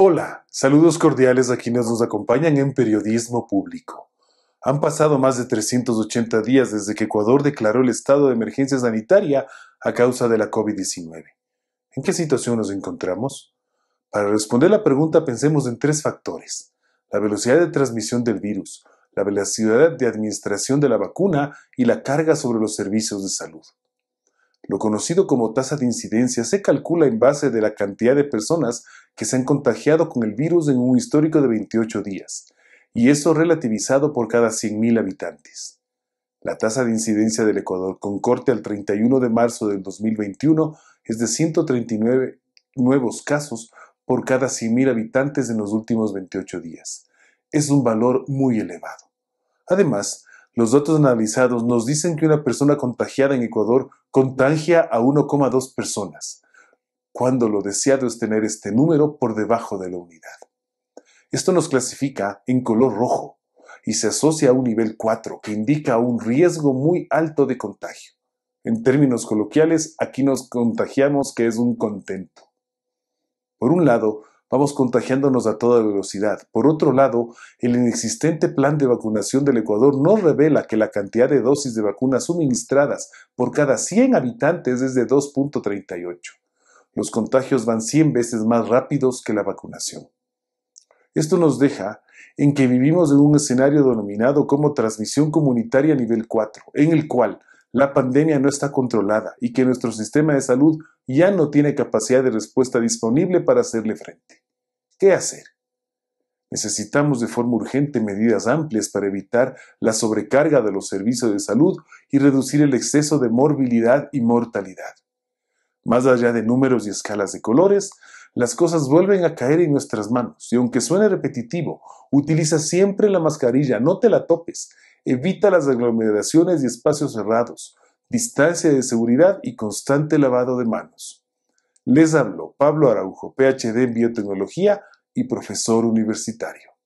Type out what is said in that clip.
Hola, saludos cordiales a quienes nos acompañan en Periodismo Público. Han pasado más de 380 días desde que Ecuador declaró el estado de emergencia sanitaria a causa de la COVID-19. ¿En qué situación nos encontramos? Para responder la pregunta pensemos en tres factores. La velocidad de transmisión del virus, la velocidad de administración de la vacuna y la carga sobre los servicios de salud. Lo conocido como tasa de incidencia se calcula en base de la cantidad de personas que se han contagiado con el virus en un histórico de 28 días, y eso relativizado por cada 100.000 habitantes. La tasa de incidencia del Ecuador con corte al 31 de marzo del 2021 es de 139 nuevos casos por cada 100.000 habitantes en los últimos 28 días. Es un valor muy elevado. Además, los datos analizados nos dicen que una persona contagiada en Ecuador contagia a 1,2 personas, cuando lo deseado es tener este número por debajo de la unidad. Esto nos clasifica en color rojo y se asocia a un nivel 4, que indica un riesgo muy alto de contagio. En términos coloquiales, aquí nos contagiamos que es un contento. Por un lado, Vamos contagiándonos a toda velocidad. Por otro lado, el inexistente plan de vacunación del Ecuador no revela que la cantidad de dosis de vacunas suministradas por cada 100 habitantes es de 2.38. Los contagios van 100 veces más rápidos que la vacunación. Esto nos deja en que vivimos en un escenario denominado como transmisión comunitaria nivel 4, en el cual la pandemia no está controlada y que nuestro sistema de salud ya no tiene capacidad de respuesta disponible para hacerle frente. ¿Qué hacer? Necesitamos de forma urgente medidas amplias para evitar la sobrecarga de los servicios de salud y reducir el exceso de morbilidad y mortalidad. Más allá de números y escalas de colores, las cosas vuelven a caer en nuestras manos y aunque suene repetitivo, utiliza siempre la mascarilla, no te la topes, evita las aglomeraciones y espacios cerrados, distancia de seguridad y constante lavado de manos. Les habló Pablo Araujo, PhD en biotecnología y profesor universitario.